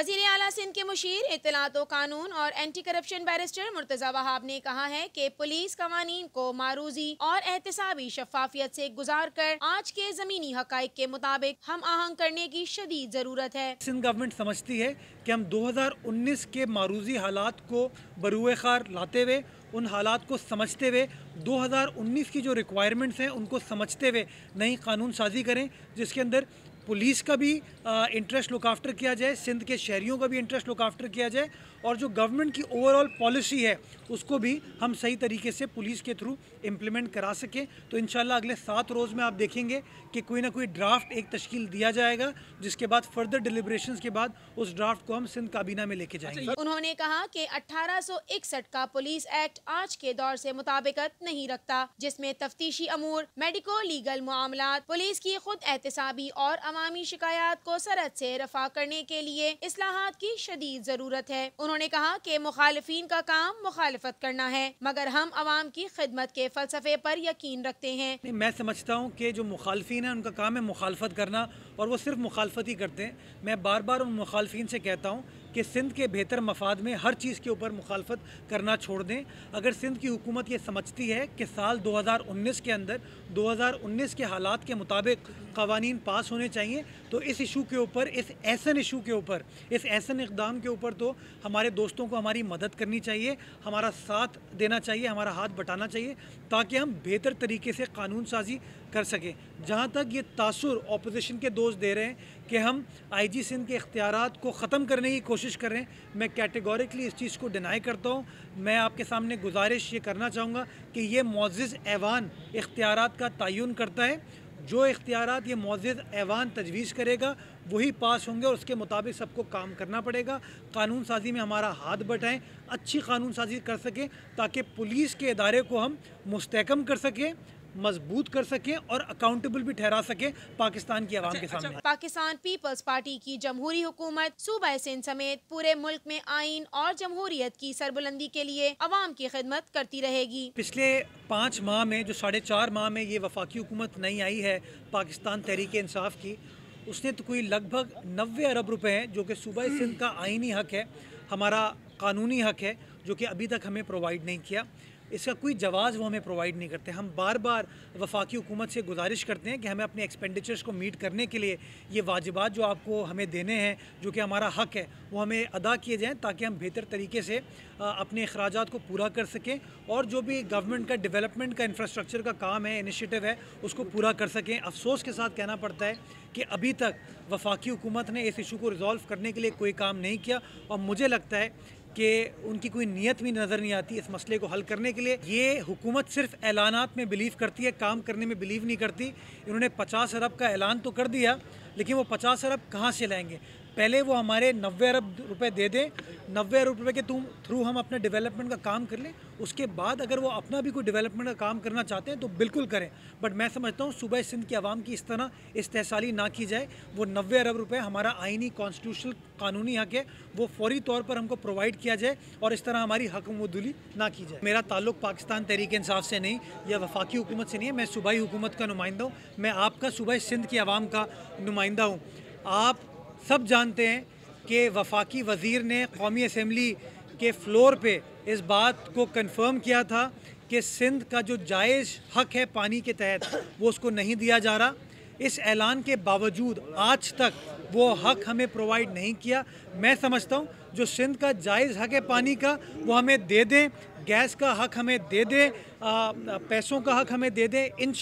वजीर अला सिंध के मुशीर इतलात कानून और anti corruption barrister Murtaza Wahab ने कहा है कि पुलिस कवानीन को मारूजी और एहतसाबी शफाफियत से गुजार कर आज के जमीनी हक के मुताबिक हम आहंग करने की शदीद जरूरत है सिंध गवर्नमेंट समझती है की हम दो हजार उन्नीस के मारूजी हालात को बरुए खार लाते हुए उन हालात को समझते हुए 2019 की जो रिक्वायरमेंट्स हैं उनको समझते हुए नई कानून साजी करें जिसके अंदर पुलिस का भी इंटरेस्ट लुक आफ्टर किया जाए सिंध के शहरीों का भी इंटरेस्ट लुक आफ्टर किया जाए और जो गवर्नमेंट की ओवरऑल पॉलिसी है उसको भी हम सही तरीके से पुलिस के थ्रू इम्प्लीमेंट करा सकें तो इन अगले सात रोज़ में आप देखेंगे कि कोई ना कोई ड्राफ्ट एक तश्कील दिया जाएगा जिसके बाद फर्दर डिलिब्रेशन के बाद उस ड्राफ्ट को हम सिंध काबीना में लेके जाएंगे अच्छा, उन्होंने कहा कि अठारह का पुलिस एक्ट आज के दौर से मुताबिकत नहीं रखता जिसमें तफ्तीशी अमूर मेडिको लीगल मामला पुलिस की खुद एहतसाबी और अमा अवामी शिकायत को सरहद से रफा करने के लिए असलाहत की शदीद ज़रूरत है उन्होंने कहा कि मुखालफी का काम मुखालफत करना है मगर हम आवाम की खिदमत के फलसफे पर यकीन रखते हैं मैं समझता हूँ कि जो मुखालफी है उनका काम है मुखालफत करना और वो सिर्फ मुखालफत ही करते हैं मैं बार बार उन मुखालफी से कहता हूँ कि सिंध के बेहतर मफाद में हर चीज़ के ऊपर मुखालफत करना छोड़ दें अगर सिंध की हुकूमत ये समझती है कि साल 2019 के अंदर 2019 के हालात के मुताबिक कवानीन पास होने चाहिए तो इस इशू के ऊपर इस ऐसन इशू के ऊपर इस ऐसन इकदाम के ऊपर तो हमारे दोस्तों को हमारी मदद करनी चाहिए हमारा साथ देना चाहिए हमारा हाथ बटाना चाहिए ताकि हम बेहतर तरीके से कानून साजी कर सकें जहाँ तक ये तासर अपोजिशन के दोस्त दे रहे हैं कि हम आई जी सिंध के इख्तियार को ख़त्म करने की कोशिश कोशिश कर रहे हैं मैं कैटेगोरिकली इस चीज़ को डिनाई करता हूँ मैं आपके सामने गुजारिश ये करना चाहूँगा कि ये मोज़ ऐवान इख्तियार का तयन करता है जो इख्तियार ये मोज़ ऐवान तजवीज़ करेगा वही पास होंगे और उसके मुताबिक सबको काम करना पड़ेगा कानून साजी में हमारा हाथ बटाएं अच्छी कानून साजी कर सकें ताकि पुलिस के इदारे को हम मुस्तकम कर सकें मजबूत कर सकें और अकाउंटेबल भी ठहरा सकें पाकिस्तान की आवाम अच्छा, के अच्छा, सामने पाकिस्तान पीपल्स पार्टी की जमहूरी हुकूमत सूबा सिंध समेत पूरे मुल्क में आइन और जमहूरियत की सरबुलंदी के लिए आवाम की खिदमत करती रहेगी पिछले पाँच माह में जो साढ़े चार माह में ये वफाकी हुकूमत नहीं आई है पाकिस्तान तहरीक इंसाफ की उसने तो कोई लगभग नबे अरब रुपए हैं जो कि सूबा सिंध का आइनी हक है हमारा कानूनी हक है जो कि अभी तक हमें प्रोवाइड नहीं किया इसका कोई जवाब वो हमें प्रोवाइड नहीं करते हम बार बार वफाकी हुकूमत से गुजारिश करते हैं कि हमें अपने एक्सपेंडिचर्स को मीट करने के लिए ये वाजिबात जो आपको हमें देने हैं जो कि हमारा हक है वो हमें अदा किए जाएँ ताकि हम बेहतर तरीके से अपने अखराज को पूरा कर सकें और जो भी गवर्नमेंट का डिवेलपमेंट का इंफ्रास्ट्रक्चर का काम है इनिशियटिव है उसको पूरा कर सकें अफसोस के साथ कहना पड़ता है कि अभी तक वफाकी हुकूमत ने इस इशू को रिज़ॉल्व करने के लिए कोई काम नहीं किया और मुझे लगता है कि उनकी कोई नीयत भी नज़र नहीं आती इस मसले को हल करने के लिए ये हुकूमत सिर्फ ऐलान में बिलीव करती है काम करने में बिलीव नहीं करती इन्होंने पचास अरब का ऐलान तो कर दिया लेकिन वो पचास अरब कहाँ से लाएंगे पहले वो हमारे नब्बे अरब रुपए दे दें नब्बे अरब रुपए के तुम थ्रू हम अपने डेवलपमेंट का काम कर लें उसके बाद अगर वो अपना भी कोई डेवलपमेंट का काम करना चाहते हैं तो बिल्कुल करें बट मैं समझता हूँ सुबह सिंध की आवाम की इस तरह इस्तेसाली ना की जाए वो नब्बे अरब रुपये हमारा आइनी कॉन्स्टिट्यूशनल कानूनी हक है वो फौरी तौर पर हमको प्रोवाइड किया जाए और इस तरह हमारी हकमदुली ना की जाए मेरा ताल्लुक पाकिस्तान तहरीक इंसाफ से नहीं या वफाकी हुकूमत से नहीं है मैं सूबाई हुकूमत का नुमाइंदा हूँ मैं आपका सुबह सिंध की आवाम का नुमाइंदा हूँ आप सब जानते हैं कि वफाकी वज़ीर ने कौमी असम्बली के फ्लोर पर इस बात को कन्फर्म किया था कि सिंध का जो जायज़ हक है पानी के तहत वो उसको नहीं दिया जा रहा इस ऐलान के बावजूद आज तक वो हक हमें प्रोवाइड नहीं किया मैं समझता हूँ जो सिंध का जायज़ हक है पानी का वो हमें दे दें गैस का हक हमें दे दें पैसों का हक हमें दे दें इन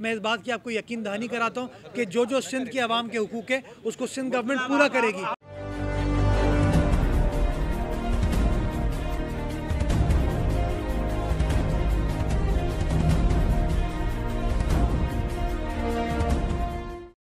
मैं इस बात की आपको यकीन दहानी कराता हूँ कि जो जो सिंध की आवाम के हकूक़ है उसको सिंध गवर्नमेंट पूरा करेगी